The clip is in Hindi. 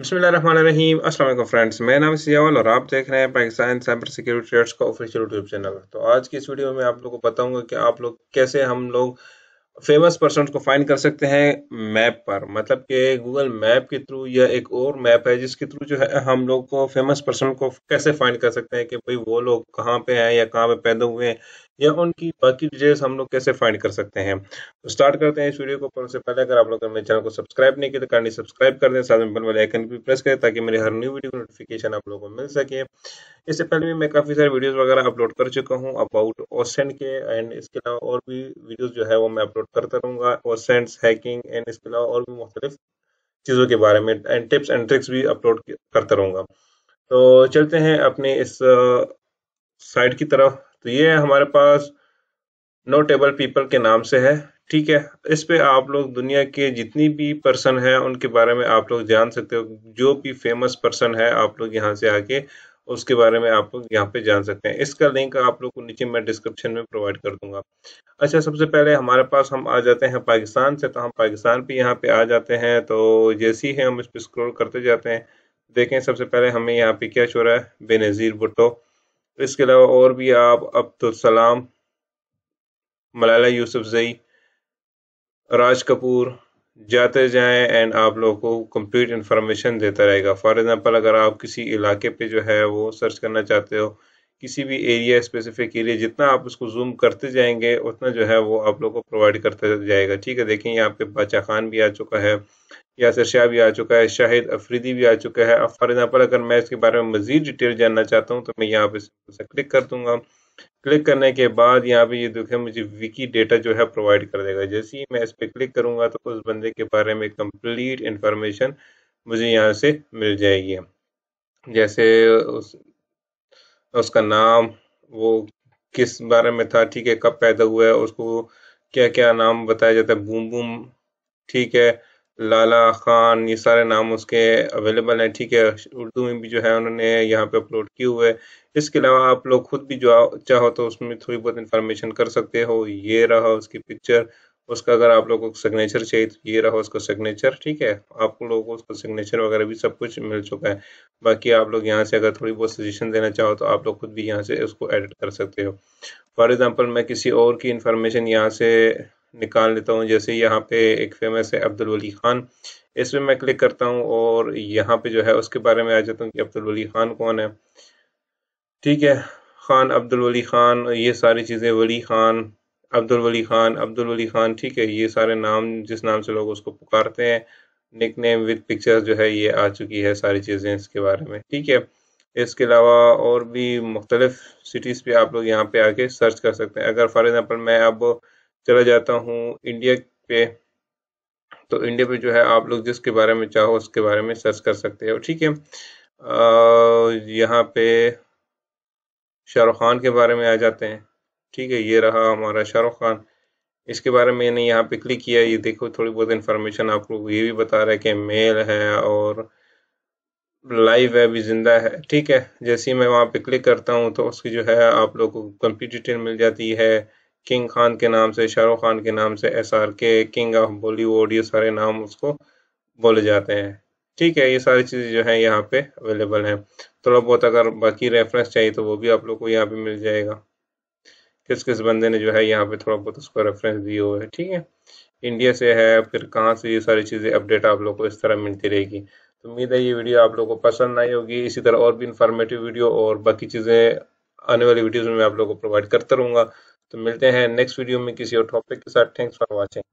बसमीम फ्रेंड्स मेरा नाम सियावल और आप देख रहे हैं पाकिस्तान साइबर सिक्योरिटी का ऑफिशियल यूट्यूब चैनल तो आज की इस वीडियो में आप लोग को बताऊंगा कि आप लोग कैसे हम लोग फेमस पर्सन को फाइंड कर सकते हैं मैप पर मतलब कि गूगल मैप के थ्रू या एक और मैप है जिसके थ्रू जो है हम लोग को फेमस पर्सन को कैसे फाइंड कर सकते हैं कि भाई वो लोग कहाँ पे हैं या कहाँ पे पैदा हुए हैं या उनकी बाकी डिटेल्स हम लोग कैसे फाइंड कर सकते हैं तो स्टार्ट करते हैं इस वीडियो को पर उससे पहले अगर आप लोग मेरे चैनल को सब्सक्राइब नहीं किया तो कारण सब्सक्राइब कर दें साथ में बेल वाले आइकन भी प्रेस करें ताकि मेरे हर न्यू वीडियो को नोटिफिकेशन आप लोगों को मिल सके इससे पहले भी मैं काफ़ी सारे वीडियोस वगैरह अपलोड कर चुका हूँ अबाउट ओसेंट के एंड इसके अलावा और भी वीडियोस जो है वो मैं अपलोड करता रहूँगा ओसेंट्स हैकिंग एंड इसके अलावा और भी मुख्तलिफ चीज़ों के बारे में एंड टिप्स एंड ट्रिक्स भी अपलोड करता रहूँगा तो चलते हैं अपने इस साइट की तरफ तो ये हमारे पास नोटेबल पीपल के नाम से है ठीक है इस पे आप लोग दुनिया के जितनी भी पर्सन है उनके बारे में आप लोग जान सकते हो जो भी फेमस पर्सन है आप लोग यहाँ से आके उसके बारे में आप यहाँ पे जान सकते हैं इसका लिंक आप लोग को नीचे मैं डिस्क्रिप्शन में प्रोवाइड कर दूंगा अच्छा सबसे पहले हमारे पास हम आ जाते हैं पाकिस्तान से तो हम पाकिस्तान पे यहाँ पे आ जाते हैं तो जैसे ही हम इस पर स्क्रोल करते जाते हैं देखें सबसे पहले हमें यहाँ पे क्या चोरा है बेनज़ीर भुट्टो इसके अलावा और भी आप अब्दुलसलाम मलाला यूसुफ जई राज कपूर जाते जाएं एंड आप लोगों को कंप्लीट इन्फॉर्मेशन देता रहेगा फॉर एग्जांपल अगर आप किसी इलाके पे जो है वो सर्च करना चाहते हो किसी भी एरिया स्पेसिफिक एरिया जितना आप उसको जूम करते जाएंगे उतना जो है वो आप लोग को प्रोवाइड करता जाएगा ठीक है देखें यहाँ पे बादशाह खान भी आ चुका है यासर शाह भी आ चुका है शाहिद अफरीदी भी आ चुका है फॉर एग्जाम्पल अगर मैं इसके बारे में मजीद डिटेल जानना चाहता हूँ तो मैं यहाँ पे क्लिक कर दूंगा क्लिक करने के बाद यहाँ पे ये देखिए मुझे विकी डेटा जो है प्रोवाइड कर देगा जैसे ही मैं इस पर क्लिक करूँगा तो उस बंदे के बारे में कंप्लीट इन्फॉर्मेशन मुझे यहाँ से मिल जाएगी जैसे उस उसका नाम वो किस बारे में था ठीक है कब पैदा हुआ है उसको क्या क्या नाम बताया जाता है बूम बूम ठीक है लाला खान ये सारे नाम उसके अवेलेबल हैं ठीक है उर्दू में भी जो है उन्होंने यहाँ पे अपलोड किए हुए इसके अलावा आप लोग खुद भी जो चाहो तो उसमें थोड़ी बहुत इन्फॉर्मेशन कर सकते हो ये रहा उसकी पिक्चर उसका अगर आप लोगों को सिग्नेचर चाहिए तो ये रहा उसका सिग्नेचर ठीक है आप लोगों को उसका सिग्नेचर वगैरह भी सब कुछ मिल चुका है बाकी आप लोग यहाँ से अगर थोड़ी बहुत सजेशन देना चाहो तो आप लोग खुद भी यहाँ से उसको एडिट कर सकते हो फॉर एग्जाम्पल मैं किसी और की इन्फॉर्मेशन यहाँ से निकाल लेता हूँ जैसे यहाँ पे एक फेमस है अब्दुल वली खान इसमें मैं क्लिक करता हूँ और यहाँ पे जो है उसके बारे में आ जाता हूँ कि अब्दुल वली खान कौन है ठीक है खान अब्दुल वली खान ये सारी चीज़ें वली खान अब्दुल वली खान अब्दुल वली खान ठीक है ये सारे नाम जिस नाम से लोग उसको पुकारते हैं निक नेम विद पिक्चर जो है ये आ चुकी है सारी चीज़ें इसके बारे में ठीक है इसके अलावा और भी मुख्तलिफ सिटीज़ पे आप लोग यहाँ पे आके सर्च कर सकते हैं अगर फॉर एग्ज़ाम्पल मैं अब चला जाता हूँ इंडिया पे तो इंडिया पे जो है आप लोग जिसके बारे में चाहो उसके बारे में सर्च कर सकते हो ठीक है यहाँ पे शाहरुख खान के बारे में आ जाते हैं ठीक है ये रहा हमारा शाहरुख खान इसके बारे में मैंने यहाँ पे क्लिक किया ये देखो थोड़ी बहुत इन्फॉर्मेशन आप लोग ये भी बता रहा है कि मेल है और लाइव है भी जिंदा है ठीक है जैसे ही मैं वहाँ पे क्लिक करता हूँ तो उसकी जो है आप लोग को डिटेल मिल जाती है किंग खान के नाम से शाहरुख खान के नाम से S R K king of Bollywood ये सारे नाम उसको बोले जाते हैं ठीक है ये सारी चीज़ें जो है यहाँ पे अवेलेबल हैं थोड़ा बहुत अगर बाकी रेफरेंस चाहिए तो वो भी आप लोग को यहाँ पे मिल जाएगा किस किस बंदे ने जो है यहाँ पे थोड़ा बहुत उसको रेफरेंस दिए हुए है ठीक है इंडिया से है फिर कहाँ से ये सारी चीज़ें अपडेट आप लोग को इस तरह मिलती रहेगी तो उम्मीद है ये वीडियो आप लोग को पसंद आई होगी इसी तरह और भी इंफॉर्मेटिव वीडियो और बाकी चीज़ें आने वाली वीडियोज़ में मैं आप लोग को प्रोवाइड करता रहूँगा तो मिलते हैं नेक्स्ट वीडियो में किसी और टॉपिक के साथ थैंक्स फॉर वॉचिंग